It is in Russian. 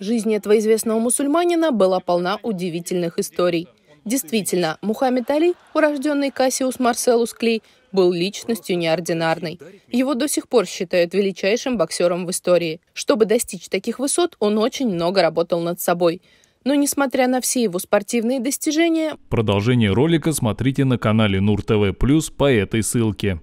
Жизнь этого известного мусульманина была полна удивительных историй. Действительно, Мухаммед Али, урожденный Кассиус Марселус Клей, был личностью неординарной. Его до сих пор считают величайшим боксером в истории. Чтобы достичь таких высот, он очень много работал над собой. Но несмотря на все его спортивные достижения... Продолжение ролика смотрите на канале НУР ТВ Плюс по этой ссылке.